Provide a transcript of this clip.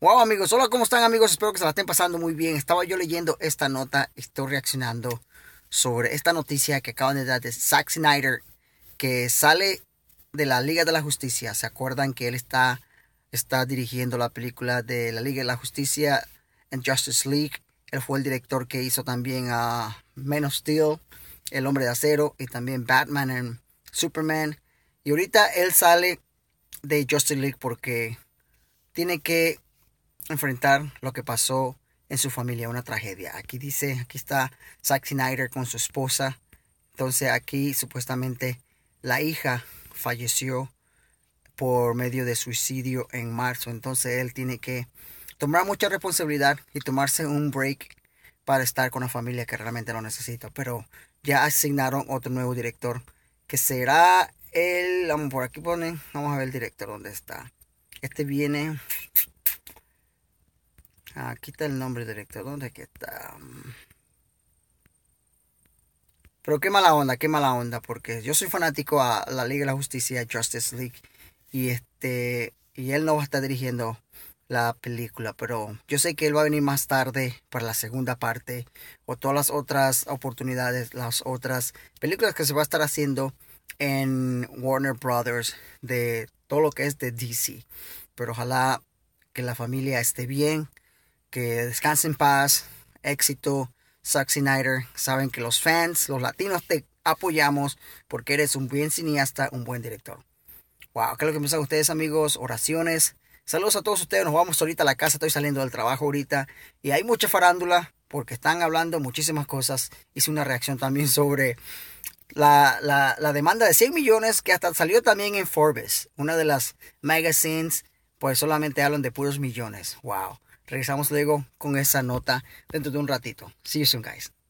Wow, amigos. Hola, ¿cómo están, amigos? Espero que se la estén pasando muy bien. Estaba yo leyendo esta nota, estoy reaccionando sobre esta noticia que acaban de dar de Zack Snyder, que sale de la Liga de la Justicia. ¿Se acuerdan que él está, está dirigiendo la película de la Liga de la Justicia en Justice League? Él fue el director que hizo también a ah, menos Men of Steel, El Hombre de Acero y también Batman en Superman. Y ahorita él sale de Justice League porque tiene que enfrentar lo que pasó en su familia, una tragedia. Aquí dice, aquí está Zack Snyder con su esposa. Entonces aquí supuestamente la hija falleció por medio de suicidio en marzo. Entonces él tiene que tomar mucha responsabilidad y tomarse un break para estar con la familia que realmente lo necesita. Pero ya asignaron otro nuevo director que será el, vamos por aquí ponen, vamos a ver el director dónde está. Este viene aquí ah, está el nombre director ¿Dónde que está? Pero qué mala onda, qué mala onda, porque yo soy fanático a la Liga de la Justicia, Justice League, y este, y él no va a estar dirigiendo la película, pero yo sé que él va a venir más tarde para la segunda parte o todas las otras oportunidades, las otras películas que se va a estar haciendo en Warner Brothers de todo lo que es de DC. Pero ojalá que la familia esté bien, que descanse en paz, éxito, Zack Snyder. Saben que los fans, los latinos, te apoyamos porque eres un buen cineasta, un buen director. Wow, ¿qué es lo que dicen ustedes, amigos? Oraciones. Saludos a todos ustedes. Nos vamos ahorita a la casa. Estoy saliendo del trabajo ahorita. Y hay mucha farándula porque están hablando muchísimas cosas. Hice una reacción también sobre la, la demanda de 100 millones que hasta salió también en Forbes, una de las magazines. Pues solamente hablan de puros millones. Wow. Regresamos luego con esa nota dentro de un ratito. See you soon, guys.